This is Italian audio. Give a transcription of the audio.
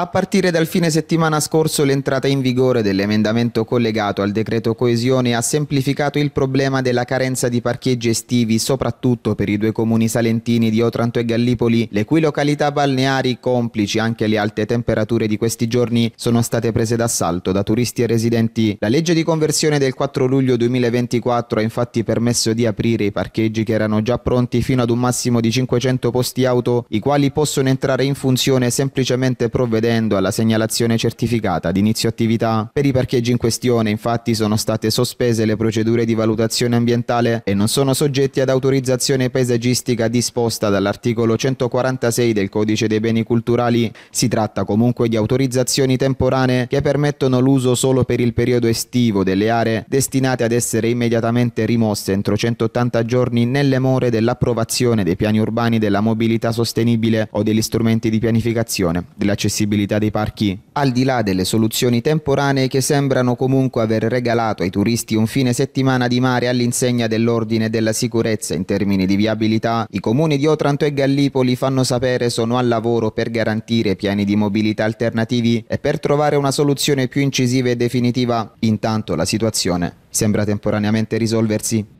A partire dal fine settimana scorso l'entrata in vigore dell'emendamento collegato al decreto coesione ha semplificato il problema della carenza di parcheggi estivi soprattutto per i due comuni salentini di Otranto e Gallipoli, le cui località balneari, complici anche le alte temperature di questi giorni, sono state prese d'assalto da turisti e residenti. La legge di conversione del 4 luglio 2024 ha infatti permesso di aprire i parcheggi che erano già pronti fino ad un massimo di 500 posti auto, i quali possono entrare in funzione semplicemente provvedendo procedendo alla segnalazione certificata d'inizio attività. Per i parcheggi in questione infatti sono state sospese le procedure di valutazione ambientale e non sono soggetti ad autorizzazione paesaggistica disposta dall'articolo 146 del Codice dei beni culturali. Si tratta comunque di autorizzazioni temporanee che permettono l'uso solo per il periodo estivo delle aree destinate ad essere immediatamente rimosse entro 180 giorni nelle more dell'approvazione dei piani urbani della mobilità sostenibile o degli strumenti di pianificazione dell'accessibilità disponibilità dei parchi. Al di là delle soluzioni temporanee che sembrano comunque aver regalato ai turisti un fine settimana di mare all'insegna dell'ordine e della sicurezza in termini di viabilità, i comuni di Otranto e Gallipoli fanno sapere sono al lavoro per garantire piani di mobilità alternativi e per trovare una soluzione più incisiva e definitiva. Intanto la situazione sembra temporaneamente risolversi.